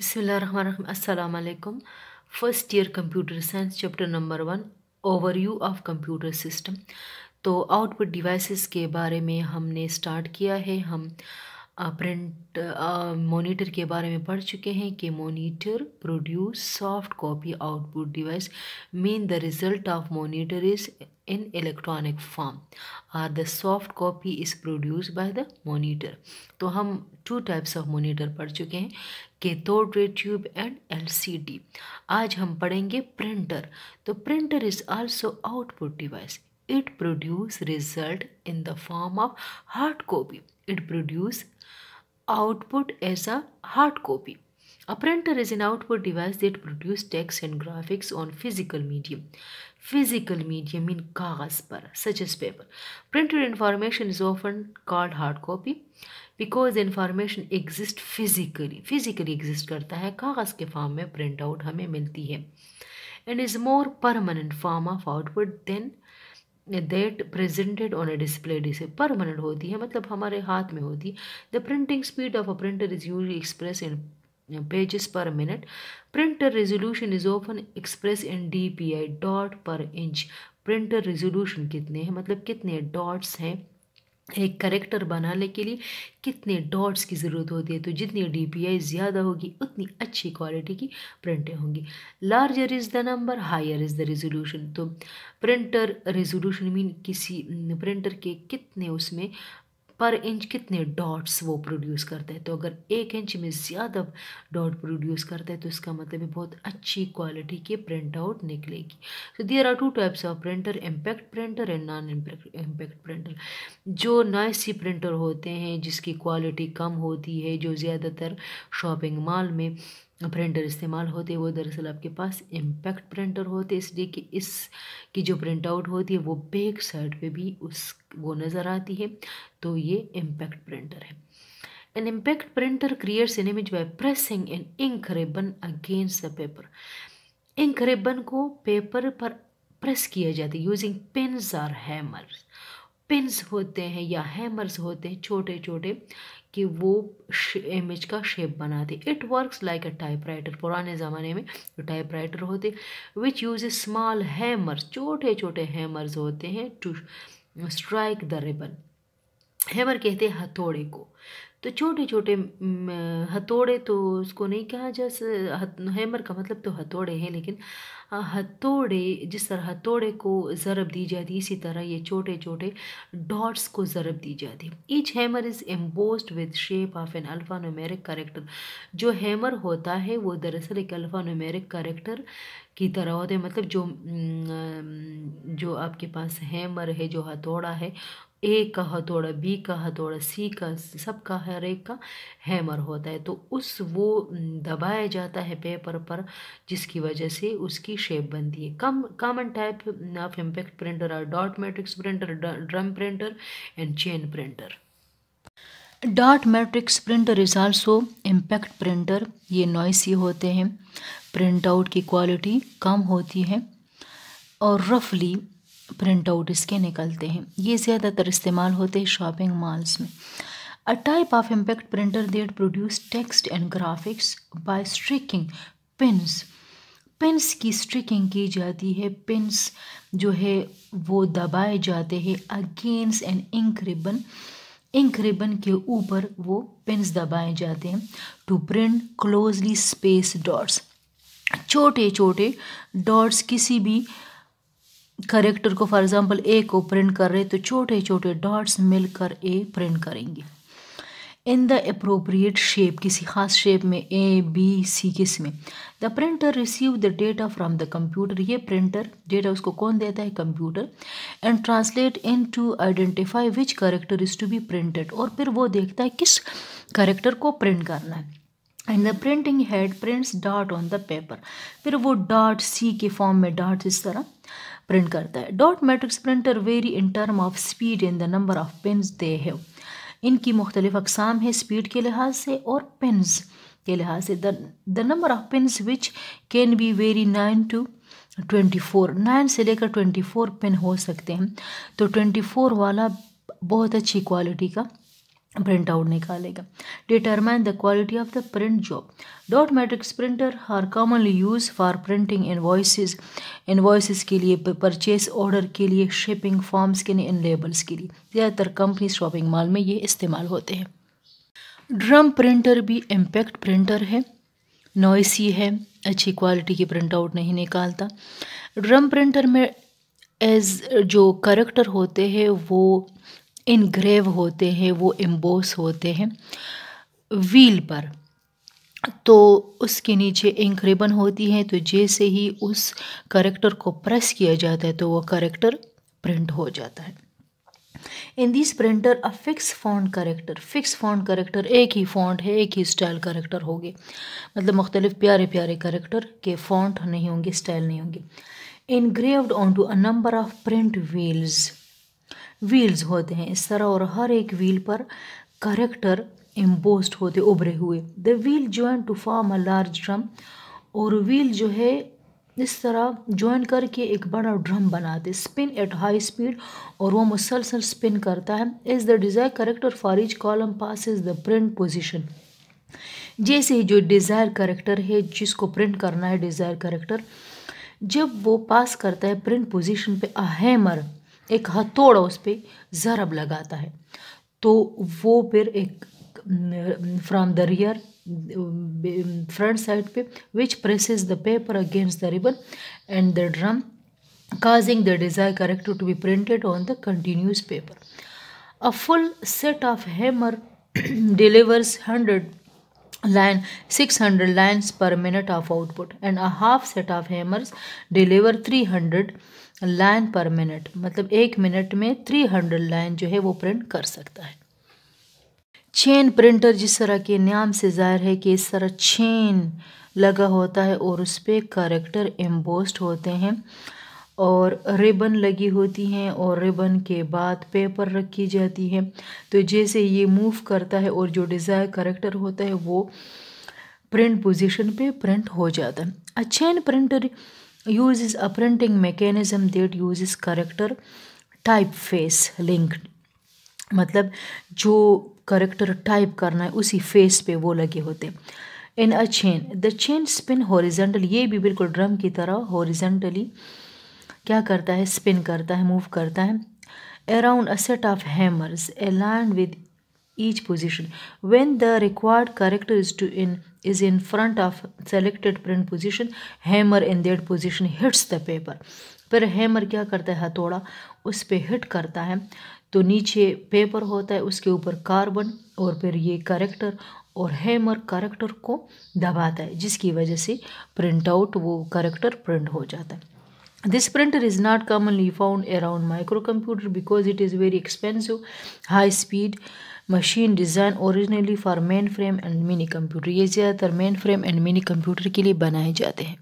बिसमीम अस्सलाम first year computer science chapter number one overview of computer system तो output devices के बारे में हमने स्टार्ट किया है हम प्रिंट मॉनिटर के बारे में पढ़ चुके हैं कि monitor produce soft copy output device mean the result of monitor is in electronic form or the soft copy is produced by the monitor तो हम two types of monitor पढ़ चुके हैं cathode ray tube and LCD आज हम पढ़ेंगे printer तो printer is also output device it produce result in the form of hard copy it produce output as a hard copy A printer is an output device that produces text and graphics on physical medium. Physical medium means kagas par, such as paper. Printer information is often called hard copy because information exists physically. Physically exists karta hai kagas ke form mein print out hame milti hai. And is more permanent form of output than that presented on a display is permanent hoti hai matlab hamare haath mein hoti the printing speed of a printer is usually expressed in pages per minute. Printer resolution is often expressed in dpi dot per inch. Printer resolution कितने हैं मतलब कितने dots हैं एक character बनाने के लिए कितने डॉट्स की ज़रूरत होती है तो जितनी डीपीआई ज़्यादा होगी उतनी अच्छी क्वालिटी की प्रिंटें होंगी larger is the number higher is the resolution तो प्रिंटर रेजोल्यूशन मीन किसी प्रिंटर के कितने उसमें पर इंच कितने डॉट्स वो प्रोड्यूस करता है तो अगर एक इंच में ज़्यादा डॉट प्रोड्यूस करता है तो इसका मतलब है बहुत अच्छी क्वालिटी की प्रिंट आउट निकलेगी तो there are two types of printer impact printer and non impact printer जो नॉइसी प्रिंटर होते हैं जिसकी क्वालिटी कम होती है जो ज़्यादातर शॉपिंग मॉल में प्रिंटर इस्तेमाल होते वो दरअसल आपके पास इम्पैक्ट प्रिंटर होते इसलिए कि इस की जो प्रिंट आउट होती है वो बैक साइड पे भी उस वो नज़र आती है तो ये इम्पैक्ट प्रिंटर है an impact printer creates an image by pressing an ink ribbon against the paper ink ribbon को पेपर पर प्रेस किया जाता है यूजिंग पेन्स और हैमर्स पिंस होते हैं या हैमर्स होते हैं छोटे छोटे कि वो इमेज का शेप बनाते it works like a typewriter पुराने ज़माने में जो टाइपराइटर होते विच यूज स्मॉल हैमर्स छोटे छोटे हैमर्स होते हैं to strike the ribbon hammer कहते हैं हथौड़े को तो छोटे छोटे हथौड़े तो उसको नहीं कहा जैसे हैमर का मतलब तो हथौड़े हैं लेकिन हथौड़े जिस तरह हथौड़े को ज़रब दी जाती है इसी तरह ये छोटे छोटे डॉट्स को ज़रब दी जाती है each hammer is embossed with shape of an alphanumeric character जो हैमर होता है वो दरअसल एक अल्फ़ा नोमेरिक करेक्टर की तरह होते हैं मतलब जो जो आपके पास हैमर है जो हथौड़ा है ए का हथौड़ा बी का हथौड़ा सी का सब का हर एक का हैमर होता है तो उस वो दबाया जाता है पेपर पर जिसकी वजह से उसकी शेप बनती है कम common type of impact printer और dot matrix printer drum printer and chain printer dot matrix printer is also impact printer ये नॉइसी होते हैं प्रिंट आउट की क्वालिटी कम होती है और रफली प्रिंट आउट इसके निकलते हैं ये ज़्यादातर इस्तेमाल होते हैं शॉपिंग मॉल्स में a type of impact printer that produce text and graphics by striking pins. Pins की स्ट्रिकिंग की जाती है पिन्स जो है वो दबाए जाते हैं against an ink ribbon ink ribbon के ऊपर वो पिंस दबाए जाते हैं to print closely space dots छोटे छोटे डॉट्स किसी भी करेक्टर को फॉर एग्जांपल ए को प्रिंट कर रहे तो छोटे छोटे डॉट्स मिलकर ए प्रिंट करेंगे इन द अप्रोप्रिएट शेप किसी खास शेप में ए बी सी किस में the printer receive the data from the computer ये प्रिंटर डेटा उसको कौन देता है computer and translate into identify which character is to be printed और फिर वो देखता है किस करेक्टर को प्रिंट करना है and the printing head prints dot on the paper फिर वो डॉट सी के फॉर्म में डॉट इस तरह प्रिंट करता है dot matrix printer vary in term of speed in the number of pin they have इनकी मुख्तलिफ अकसाम है स्पीड के लिहाज से और पेंस के लिहाज से the number of pins which can be vary nine to twenty four nine से लेकर ट्वेंटी फोर पिन हो सकते हैं तो ट्वेंटी फोर वाला बहुत अच्छी क्वालिटी का प्रिंट आउट निकालेगा determine the quality of the print job dot matrix printer are commonly use for printing in invoices के लिए परचेज ऑर्डर के लिए शिपिंग फॉर्म्स के लिए इन लेबल्स के लिए ज़्यादातर कंपनी शॉपिंग मॉल में ये इस्तेमाल होते हैं ड्रम प्रिंटर भी इम्पैक्ट प्रिंटर है नॉइसी है अच्छी क्वालिटी की प्रिंट आउट नहीं निकालता ड्रम प्रिंटर में एज जो करेक्टर होते हैं वो इनग्रेव होते हैं वो एम्बोस होते हैं व्हील पर तो उसके नीचे इंक रिबन होती है तो जैसे ही उस करेक्टर को प्रेस किया जाता है तो वो करेक्टर प्रिंट हो जाता है in this printer a fix font character fix font character एक ही फॉन्ट है एक ही स्टाइल करेक्टर होगे मतलब मुख्तलिफ प्यारे प्यारे करेक्टर के फॉन्ट नहीं होंगे स्टाइल नहीं होंगे engraved on to a number of print wheels wheels होते हैं इस तरह और हर एक व्हील पर करेक्टर एम्बोस्ड होते उभरे हुए the wheel join to form a large drum और व्हील जो है इस तरह ज्वाइन करके एक बड़ा ड्रम बनाते स्पिन एट हाई स्पीड और वो मुसलसल स्पिन करता है is the desire character for each column pass is the print position जैसे ही जो डिज़ायर करेक्टर है जिसको प्रिंट करना है डिज़ायर करेक्टर जब वो पास करता है प्रिंट पोजिशन पे अहमर एक हथौड़ा उस पर जरब लगाता है तो वो फिर एक from the rear front side पे which presses the paper against the ribbon and the drum causing the desire character to be printed on the continuous paper a full set of hammer delivers hundred line 600 per minute of output and and a half set of hammers deliver 300 line per minute मतलब एक minute में 300 line जो है वो print कर सकता है chain printer जिस तरह के नाम से जाहिर है कि इस तरह चेन लगा होता है और उस पर करेक्टर एम्बोस्ड होते हैं और रिबन लगी होती हैं और रिबन के बाद पेपर रखी जाती है तो जैसे ये मूव करता है और जो डिज़ायर करेक्टर होता है वो प्रिंट पोजीशन पे प्रिंट हो जाता है अच्छा printer printer a printing mechanism that use character type face link मतलब जो करेक्टर टाइप करना है उसी फेस पे वो लगे होते हैं in a chain the chain spin horizontal ये भी बिल्कुल ड्रम की तरह हॉरिजेंटली क्या करता है स्पिन करता है मूव करता है around a set of hammers a with each position when the required character is to in is in front of selected print position hammer in that position hits the paper फिर hammer क्या करता है हथौड़ा उस पर hit करता है तो नीचे पेपर होता है उसके ऊपर कार्बन और फिर ये करेक्टर और हैमर करेक्टर को दबाता है जिसकी वजह से प्रिंट आउट वो करेक्टर प्रिंट हो जाता है This printer is not commonly found around microcomputer because it is very expensive, high speed machine design originally for mainframe and mini computer ye zyada tar mainframe and mini computer ke liye banaye jate hain